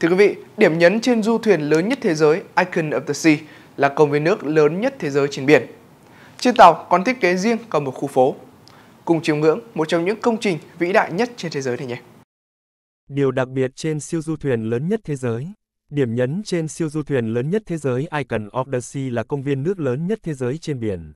Thưa quý vị, điểm nhấn trên du thuyền lớn nhất thế giới Icon of the Sea là công viên nước lớn nhất thế giới trên biển. Trên tàu còn thiết kế riêng cả một khu phố. Cùng chiêm ngưỡng một trong những công trình vĩ đại nhất trên thế giới này nhé. Điều đặc biệt trên siêu du thuyền lớn nhất thế giới Điểm nhấn trên siêu du thuyền lớn nhất thế giới Icon of the Sea là công viên nước lớn nhất thế giới trên biển.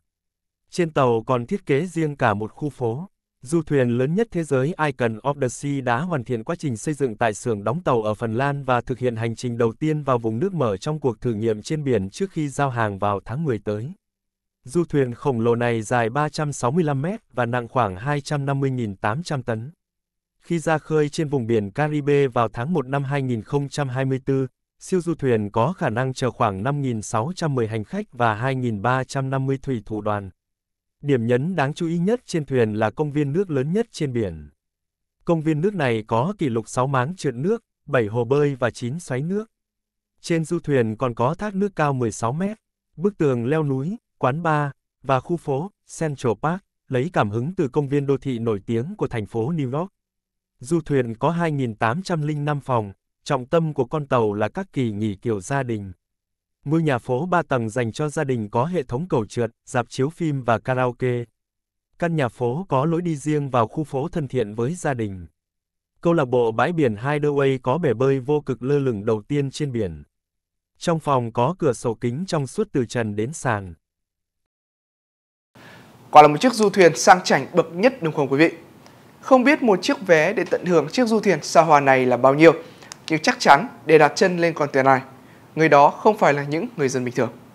Trên tàu còn thiết kế riêng cả một khu phố. Du thuyền lớn nhất thế giới Icon of the Sea đã hoàn thiện quá trình xây dựng tại xưởng đóng tàu ở Phần Lan và thực hiện hành trình đầu tiên vào vùng nước mở trong cuộc thử nghiệm trên biển trước khi giao hàng vào tháng 10 tới. Du thuyền khổng lồ này dài 365 mét và nặng khoảng 250.800 tấn. Khi ra khơi trên vùng biển Caribe vào tháng 1 năm 2024, siêu du thuyền có khả năng chở khoảng 5.610 hành khách và 2.350 thủy thủ đoàn. Điểm nhấn đáng chú ý nhất trên thuyền là công viên nước lớn nhất trên biển. Công viên nước này có kỷ lục 6 máng trượt nước, 7 hồ bơi và 9 xoáy nước. Trên du thuyền còn có thác nước cao 16 mét, bức tường leo núi, quán bar và khu phố Central Park lấy cảm hứng từ công viên đô thị nổi tiếng của thành phố New York. Du thuyền có 2.805 phòng, trọng tâm của con tàu là các kỳ nghỉ kiểu gia đình. Ngôi nhà phố 3 tầng dành cho gia đình có hệ thống cầu trượt, dạp chiếu phim và karaoke. Căn nhà phố có lối đi riêng vào khu phố thân thiện với gia đình. Câu lạc bộ bãi biển Hideaway có bể bơi vô cực lơ lửng đầu tiên trên biển. Trong phòng có cửa sổ kính trong suốt từ trần đến sàn. Còn là một chiếc du thuyền sang chảnh bậc nhất đúng không quý vị? Không biết một chiếc vé để tận hưởng chiếc du thuyền xa hòa này là bao nhiêu, nhưng chắc chắn để đặt chân lên con thuyền này, người đó không phải là những người dân bình thường